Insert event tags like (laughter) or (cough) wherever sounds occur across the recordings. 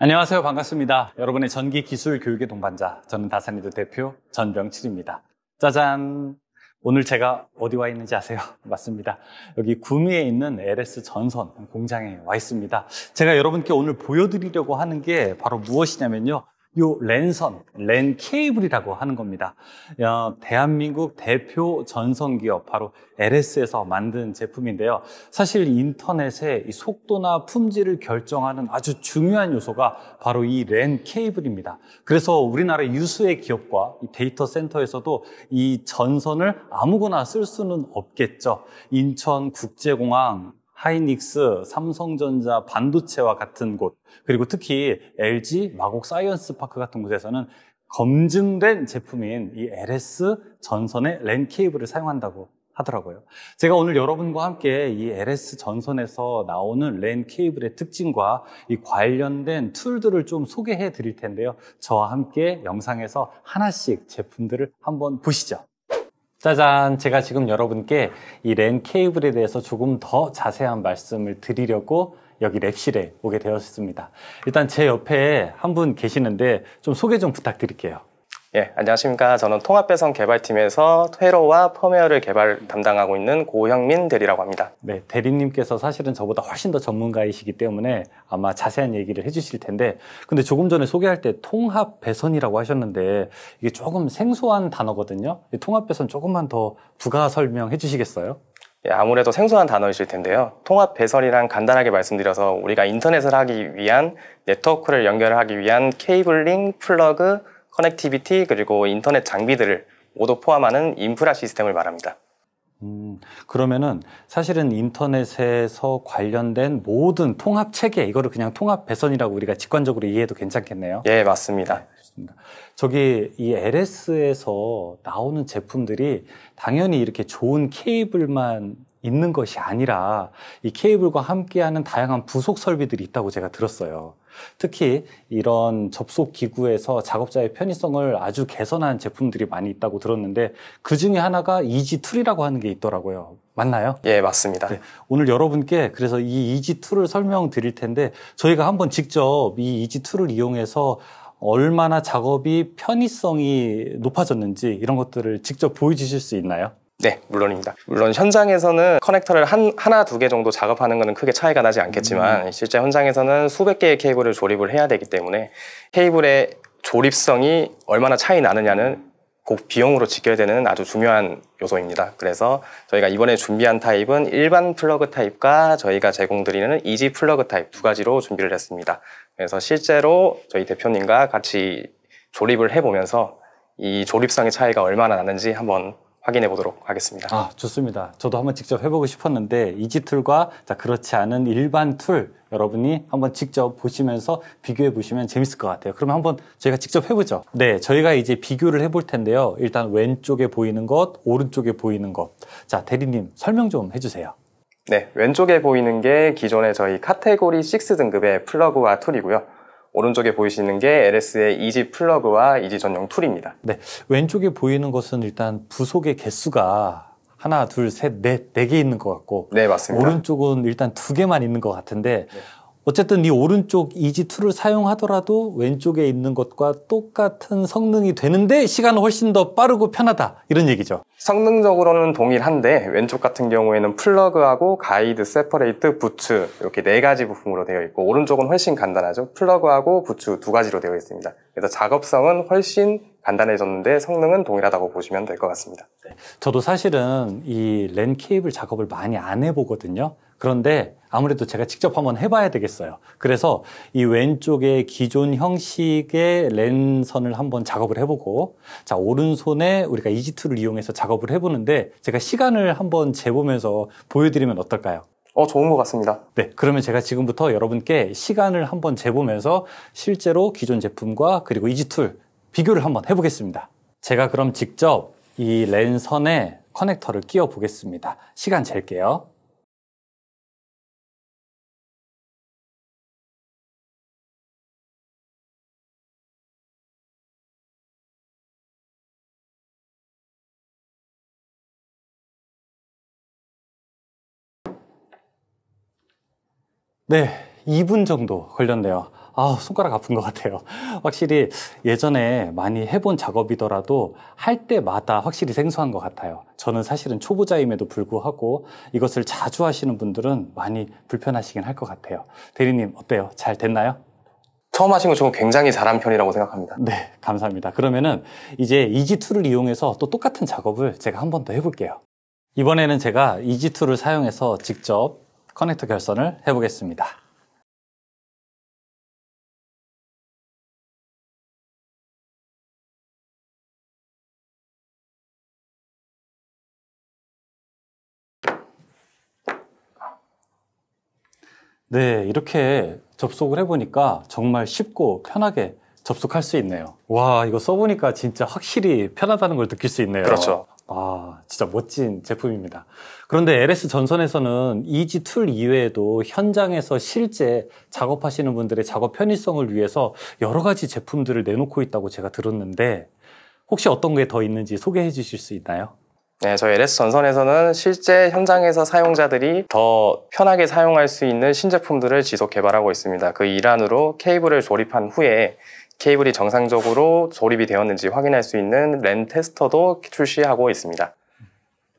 안녕하세요. 반갑습니다. 여러분의 전기 기술 교육의 동반자. 저는 다산이도 대표 전병칠입니다. 짜잔! 오늘 제가 어디 와 있는지 아세요? (laughs) 맞습니다. 여기 구미에 있는 LS 전선 공장에 와 있습니다. 제가 여러분께 오늘 보여드리려고 하는 게 바로 무엇이냐면요. 요 랜선, 랜 케이블이라고 하는 겁니다. 대한민국 대표 전선 기업 바로 LS에서 만든 제품인데요. 사실 인터넷의 속도나 품질을 결정하는 아주 중요한 요소가 바로 이 랜 케이블입니다. 그래서 우리나라 유수의 기업과 데이터 센터에서도 이 전선을 아무거나 쓸 수는 없겠죠. 인천 국제공항, 하이닉스, 삼성전자 반도체와 같은 곳, 그리고 특히 LG 마곡 사이언스 파크 같은 곳에서는 검증된 제품인 이 LS 전선의 랜 케이블을 사용한다고 하더라고요. 제가 오늘 여러분과 함께 이 LS 전선에서 나오는 랜 케이블의 특징과 이 관련된 툴들을 좀 소개해 드릴 텐데요. 저와 함께 영상에서 하나씩 제품들을 한번 보시죠. 짜잔! 제가 지금 여러분께 이 랜 케이블에 대해서 조금 더 자세한 말씀을 드리려고 여기 랩실에 오게 되었습니다. 일단 제 옆에 한 분 계시는데 좀 소개 좀 부탁드릴게요. 예, 안녕하십니까. 저는 통합배선 개발팀에서 회로와 펌웨어를 개발 담당하고 있는 고형민 대리라고 합니다. 네, 대리님께서 사실은 저보다 훨씬 더 전문가이시기 때문에 아마 자세한 얘기를 해주실 텐데, 근데 조금 전에 소개할 때 통합배선이라고 하셨는데, 이게 조금 생소한 단어거든요. 통합배선 조금만 더 부가 설명해 주시겠어요? 예, 아무래도 생소한 단어이실 텐데요. 통합 배선이란 간단하게 말씀드려서 우리가 인터넷을 하기 위한 네트워크를 연결하기 위한 케이블링, 플러그, 커넥티비티 그리고 인터넷 장비들을 모두 포함하는 인프라 시스템을 말합니다. 음, 그러면은 사실은 인터넷에서 관련된 모든 통합 체계 이거를 그냥 통합 배선이라고 우리가 직관적으로 이해해도 괜찮겠네요. 예, 맞습니다. 네, 좋습니다. 저기 이 LS에서 나오는 제품들이 당연히 이렇게 좋은 케이블만 있는 것이 아니라 이 케이블과 함께하는 다양한 부속 설비들이 있다고 제가 들었어요. 특히 이런 접속 기구에서 작업자의 편의성을 아주 개선한 제품들이 많이 있다고 들었는데 그 중에 하나가 이지 툴이라고 하는 게 있더라고요. 맞나요? 예, 맞습니다. 네, 오늘 여러분께 그래서 이 이지 툴을 설명드릴 텐데 저희가 한번 직접 이 이지 툴을 이용해서 얼마나 작업이 편의성이 높아졌는지 이런 것들을 직접 보여주실 수 있나요? 네, 물론입니다. 물론 현장에서는 커넥터를 한, 하나, 두 개 정도 작업하는 것은 크게 차이가 나지 않겠지만 음. 실제 현장에서는 수백 개의 케이블을 조립을 해야 되기 때문에 케이블의 조립성이 얼마나 차이 나느냐는 곧 비용으로 지켜야 되는 아주 중요한 요소입니다. 그래서 저희가 이번에 준비한 타입은 일반 플러그 타입과 저희가 제공드리는 이지 플러그 타입 두 가지로 준비를 했습니다. 그래서 실제로 저희 대표님과 같이 조립을 해보면서 이 조립성의 차이가 얼마나 나는지 한번 확인해 보도록 하겠습니다. 아, 좋습니다. 저도 한번 직접 해보고 싶었는데 이지 툴과 자, 그렇지 않은 일반 툴 여러분이 한번 직접 보시면서 비교해 보시면 재밌을 것 같아요. 그럼 한번 저희가 직접 해보죠. 네, 저희가 이제 비교를 해볼 텐데요. 일단 왼쪽에 보이는 것, 오른쪽에 보이는 것. 자, 대리님 설명 좀 해주세요. 네, 왼쪽에 보이는 게 기존의 저희 카테고리 6 등급의 플러그와 툴이고요. 오른쪽에 보이시는 게 LS의 이지 플러그와 이지 전용 툴입니다. 네, 왼쪽에 보이는 것은 일단 부속의 개수가 하나, 둘, 셋, 넷, 네개 있는 것 같고. 네, 맞습니다. 오른쪽은 일단 두 개만 있는 것 같은데, 네. 어쨌든 이 오른쪽 EG2를 사용하더라도 왼쪽에 있는 것과 똑같은 성능이 되는데 시간은 훨씬 더 빠르고 편하다 이런 얘기죠. 성능적으로는 동일한데 왼쪽 같은 경우에는 플러그하고 가이드, 세퍼레이트, 부츠 이렇게 네 가지 부품으로 되어 있고 오른쪽은 훨씬 간단하죠. 플러그하고 부츠 두 가지로 되어 있습니다. 그래서 작업성은 훨씬 간단해졌는데 성능은 동일하다고 보시면 될 것 같습니다. 저도 사실은 이 랜 케이블 작업을 많이 안 해보거든요. 그런데 아무래도 제가 직접 한번 해봐야 되겠어요. 그래서 이 왼쪽에 기존 형식의 랜선을 한번 작업을 해보고, 자, 오른손에 우리가 이지툴을 이용해서 작업을 해보는데, 제가 시간을 한번 재보면서 보여드리면 어떨까요? 어, 좋은 것 같습니다. 네, 그러면 제가 지금부터 여러분께 시간을 한번 재보면서 실제로 기존 제품과 그리고 이지툴 비교를 한번 해보겠습니다. 제가 그럼 직접 이 랜선에 커넥터를 끼워 보겠습니다. 시간 잴게요. 네, 2분 정도 걸렸네요. 아, 손가락 아픈 것 같아요. 확실히 예전에 많이 해본 작업이더라도 할 때마다 확실히 생소한 것 같아요. 저는 사실은 초보자임에도 불구하고 이것을 자주 하시는 분들은 많이 불편하시긴 할 것 같아요. 대리님, 어때요? 잘 됐나요? 처음 하신 거 저는 굉장히 잘한 편이라고 생각합니다. 네, 감사합니다. 그러면은 이제 이지툴를 이용해서 또 똑같은 작업을 제가 한 번 더 해볼게요. 이번에는 제가 이지툴를 사용해서 직접 커넥터 결선을 해보겠습니다. 네, 이렇게 접속을 해보니까 정말 쉽고 편하게 접속할 수 있네요. 와, 이거 써보니까 진짜 확실히 편하다는 걸 느낄 수 있네요. 그렇죠. 아, 진짜 멋진 제품입니다. 그런데 LS 전선에서는 EG 툴 이외에도 현장에서 실제 작업하시는 분들의 작업 편의성을 위해서 여러 가지 제품들을 내놓고 있다고 제가 들었는데 혹시 어떤 게 더 있는지 소개해 주실 수 있나요? 네, 저희 LS 전선에서는 실제 현장에서 사용자들이 더 편하게 사용할 수 있는 신제품들을 지속 개발하고 있습니다. 그 일환으로 케이블을 조립한 후에 케이블이 정상적으로 조립이 되었는지 확인할 수 있는 랜 테스터도 출시하고 있습니다.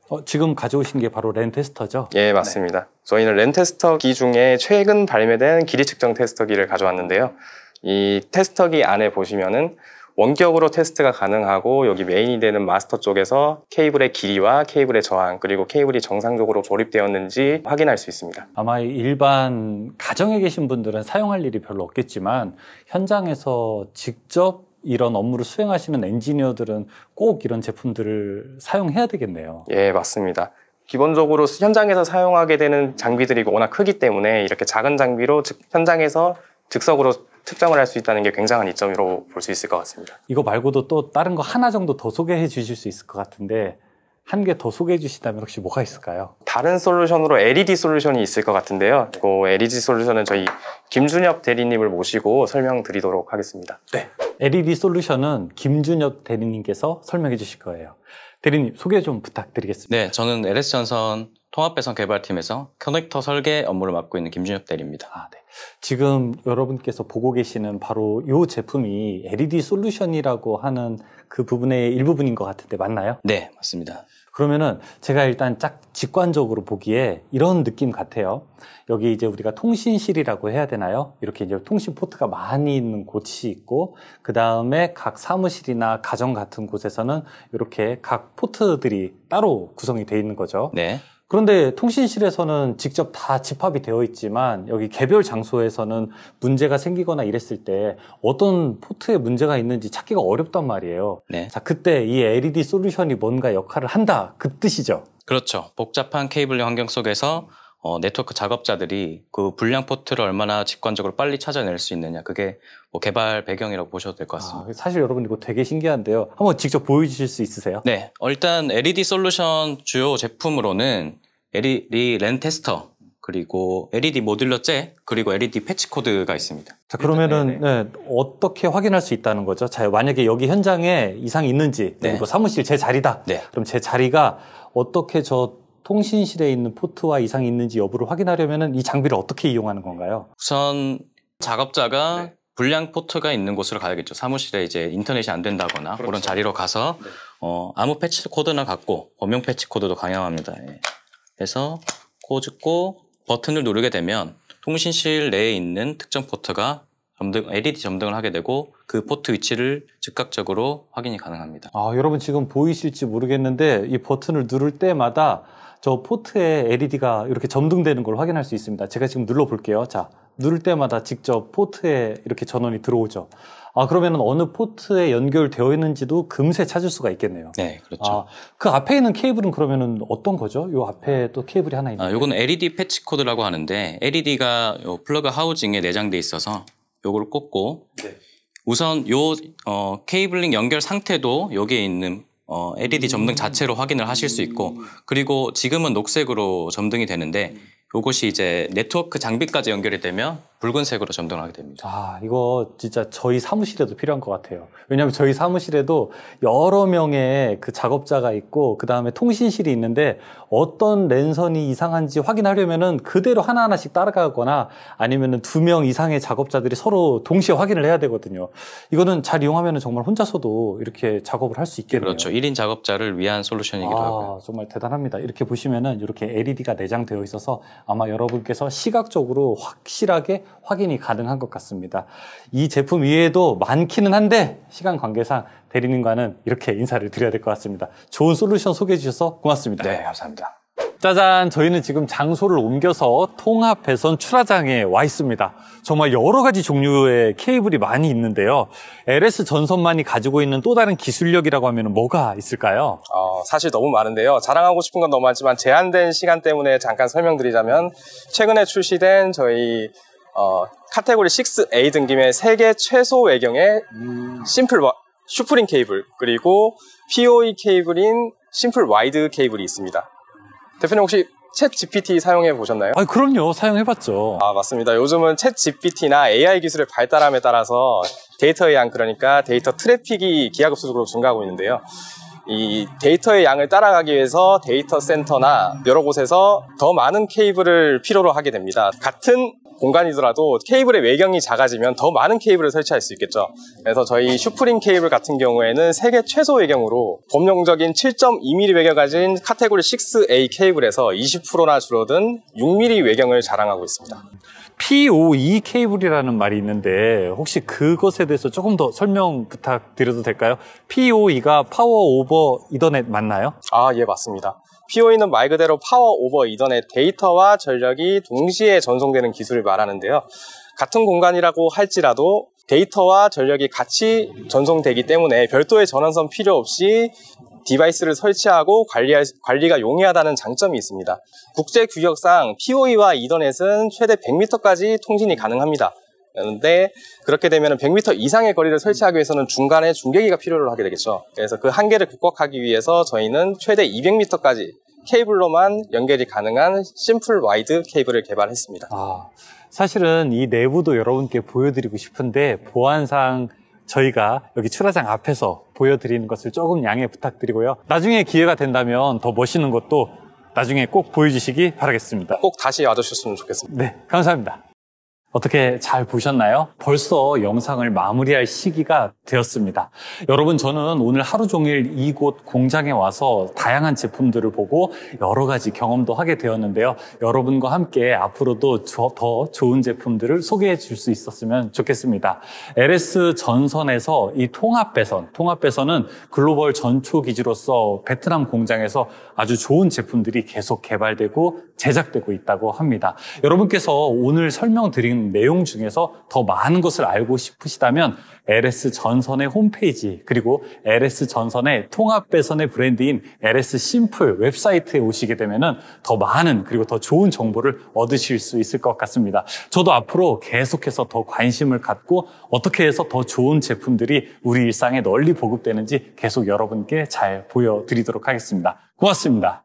어, 지금 가져오신 게 바로 랜 테스터죠? 예, 맞습니다. 네. 저희는 랜 테스터기 중에 최근 발매된 길이 측정 테스터기를 가져왔는데요. 이 테스터기 안에 보시면은 원격으로 테스트가 가능하고 여기 메인이 되는 마스터 쪽에서 케이블의 길이와 케이블의 저항 그리고 케이블이 정상적으로 조립되었는지 확인할 수 있습니다. 아마 일반 가정에 계신 분들은 사용할 일이 별로 없겠지만 현장에서 직접 이런 업무를 수행하시는 엔지니어들은 꼭 이런 제품들을 사용해야 되겠네요. 예, 맞습니다. 기본적으로 현장에서 사용하게 되는 장비들이 워낙 크기 때문에 이렇게 작은 장비로 즉 현장에서 즉석으로 특정을할수 있다는 게 굉장한 이점으로 볼 수 있을 것 같습니다. 이거 말고도 또 다른 거 하나 정도 더 소개해 주실 수 있을 것 같은데 한 개 더 소개해 주시다면 혹시 뭐가 있을까요? 다른 솔루션으로 LED 솔루션이 있을 것 같은데요. 그 LED 솔루션은 저희 김준엽 대리님을 모시고 설명드리도록 하겠습니다. 네. LED 솔루션은 김준엽 대리님께서 설명해 주실 거예요. 대리님 소개 좀 부탁드리겠습니다. 네, 저는 LS전선 통합배선 개발팀에서 커넥터 설계 업무를 맡고 있는 김준혁 대리입니다. 아, 네. 지금 여러분께서 보고 계시는 바로 이 제품이 LED 솔루션이라고 하는 그 부분의 일부분인 것 같은데 맞나요? 네, 맞습니다. 그러면은 제가 일단 짝 직관적으로 보기에 이런 느낌 같아요. 여기 이제 우리가 통신실이라고 해야 되나요? 이렇게 이제 통신 포트가 많이 있는 곳이 있고 그 다음에 각 사무실이나 가정 같은 곳에서는 이렇게 각 포트들이 따로 구성이 돼 있는 거죠. 네. 그런데 통신실에서는 직접 다 집합이 되어 있지만 여기 개별 장소에서는 문제가 생기거나 이랬을 때 어떤 포트에 문제가 있는지 찾기가 어렵단 말이에요. 네. 자, 그때 이 LED 솔루션이 뭔가 역할을 한다. 그 뜻이죠. 그렇죠. 복잡한 케이블링 환경 속에서 어, 네트워크 작업자들이 그 불량 포트를 얼마나 직관적으로 빨리 찾아낼 수 있느냐 그게 뭐 개발 배경이라고 보셔도 될것 아, 같습니다. 아, 사실 여러분 이거 되게 신기한데요. 한번 직접 보여주실 수 있으세요? 네, 어, 일단 LED 솔루션 주요 제품으로는 LED 랜 테스터 그리고 LED 모듈러제 그리고 LED 패치 코드가 있습니다. 자 그러면은 네, 네. 네, 어떻게 확인할 수 있다는 거죠? 자 만약에 여기 현장에 이상이 있는지 그리고 네. 사무실 제 자리다. 네. 그럼 제 자리가 어떻게 저 통신실에 있는 포트와 이상이 있는지 여부를 확인하려면 이 장비를 어떻게 이용하는 건가요? 우선 작업자가 네. 불량 포트가 있는 곳으로 가야겠죠. 사무실에 이제 인터넷이 안 된다거나 그렇죠. 그런 자리로 가서 네. 어, 아무 패치 코드나 갖고 범용 패치 코드도 강요합니다. 예. 그래서 꼬집고 버튼을 누르게 되면 통신실 내에 있는 특정 포트가 점등, LED 점등을 하게 되고 그 포트 위치를 즉각적으로 확인이 가능합니다. 아, 여러분 지금 보이실지 모르겠는데 이 버튼을 누를 때마다 저 포트에 LED가 이렇게 점등되는 걸 확인할 수 있습니다. 제가 지금 눌러볼게요. 자, 누를 때마다 직접 포트에 이렇게 전원이 들어오죠. 아, 그러면 어느 포트에 연결되어 있는지도 금세 찾을 수가 있겠네요. 네, 그렇죠. 아, 그 앞에 있는 케이블은 그러면 어떤 거죠? 요 앞에 또 케이블이 하나 있는데. 아, 요건 LED 패치 코드라고 하는데 LED가 플러그 하우징에 내장돼 있어서 요걸 꽂고 네. 우선 요 어, 케이블링 연결 상태도 여기에 있는 어, LED 음. 점등 자체로 확인을 하실 수 있고 그리고 지금은 녹색으로 점등이 되는데 음. 이것이 이제 네트워크 장비까지 연결이 되면 붉은색으로 점등하게 됩니다. 아, 이거 진짜 저희 사무실에도 필요한 것 같아요. 왜냐하면 저희 사무실에도 여러 명의 그 작업자가 있고, 그 다음에 통신실이 있는데, 어떤 랜선이 이상한지 확인하려면은 그대로 하나하나씩 따라가거나, 아니면은 두 명 이상의 작업자들이 서로 동시에 확인을 해야 되거든요. 이거는 잘이용하면 정말 혼자서도 이렇게 작업을 할 수 있겠네요. 그렇죠. 1인 작업자를 위한 솔루션이기도 아, 하고요. 정말 대단합니다. 이렇게 보시면은 이렇게 LED가 내장되어 있어서 아마 여러분께서 시각적으로 확실하게 확인이 가능한 것 같습니다. 이 제품 이외에도 많기는 한데 시간 관계상 대리님과는 이렇게 인사를 드려야 될 것 같습니다. 좋은 솔루션 소개해 주셔서 고맙습니다. 네, 감사합니다. 짜잔! 저희는 지금 장소를 옮겨서 통합배선 출하장에 와 있습니다. 정말 여러 가지 종류의 케이블이 많이 있는데요. LS 전선만이 가지고 있는 또 다른 기술력이라고 하면 뭐가 있을까요? 어, 사실 너무 많은데요. 자랑하고 싶은 건 너무 많지만 제한된 시간 때문에 잠깐 설명드리자면 최근에 출시된 저희 어, 카테고리 6A 등김의 세계 최소 외경의 심플 슈프링 케이블 그리고 POE 케이블인 심플 와이드 케이블이 있습니다. 대표님 혹시 챗 GPT 사용해 보셨나요? 아 그럼요 사용해 봤죠 아 맞습니다 요즘은 챗 GPT나 AI 기술의 발달함에 따라서 데이터의 양 그러니까 데이터 트래픽이 기하급수적으로 증가하고 있는데요 이 데이터의 양을 따라가기 위해서 데이터 센터나 여러 곳에서 더 많은 케이블을 필요로 하게 됩니다 같은 공간이더라도 케이블의 외경이 작아지면 더 많은 케이블을 설치할 수 있겠죠. 그래서 저희 슈프림 케이블 같은 경우에는 세계 최소 외경으로 범용적인 7.2mm 외경 을 가진 카테고리 6A 케이블에서 20%나 줄어든 6mm 외경을 자랑하고 있습니다. POE 케이블이라는 말이 있는데 혹시 그것에 대해서 조금 더 설명 부탁드려도 될까요? POE가 파워 오버 이더넷 맞나요? 아, 예, 맞습니다. POE는 말 그대로 파워 오버 이더넷 데이터와 전력이 동시에 전송되는 기술을 말하는데요. 같은 공간이라고 할지라도 데이터와 전력이 같이 전송되기 때문에 별도의 전원선 필요 없이 디바이스를 설치하고 관리할, 관리가 용이하다는 장점이 있습니다. 국제 규격상 POE와 이더넷은 최대 100m까지 통신이 가능합니다. 그런데 그렇게 되면 100m 이상의 거리를 설치하기 위해서는 중간에 중계기가 필요로 하게 되겠죠. 그래서 그 한계를 극복하기 위해서 저희는 최대 200m까지 케이블로만 연결이 가능한 심플 와이드 케이블을 개발했습니다. 아, 사실은 이 내부도 여러분께 보여드리고 싶은데 보안상 저희가 여기 출하장 앞에서 보여드리는 것을 조금 양해 부탁드리고요. 나중에 기회가 된다면 더 멋있는 것도 나중에 꼭 보여주시기 바라겠습니다. 꼭 다시 와주셨으면 좋겠습니다. 네, 감사합니다. 어떻게 잘 보셨나요? 벌써 영상을 마무리할 시기가 되었습니다. 여러분, 저는 오늘 하루 종일 이곳 공장에 와서 다양한 제품들을 보고 여러 가지 경험도 하게 되었는데요. 여러분과 함께 앞으로도 더 좋은 제품들을 소개해 줄 수 있었으면 좋겠습니다. LS 전선에서 이 통합배선, 통합배선은 글로벌 전초 기지로서 베트남 공장에서 아주 좋은 제품들이 계속 개발되고 제작되고 있다고 합니다. 여러분께서 오늘 설명드린 내용 중에서 더 많은 것을 알고 싶으시다면 LS 전선의 홈페이지 그리고 LS 전선의 통합 배선의 브랜드인 LS 심플 웹사이트에 오시게 되면은 더 많은 그리고 더 좋은 정보를 얻으실 수 있을 것 같습니다. 저도 앞으로 계속해서 더 관심을 갖고 어떻게 해서 더 좋은 제품들이 우리 일상에 널리 보급되는지 계속 여러분께 잘 보여드리도록 하겠습니다. 고맙습니다.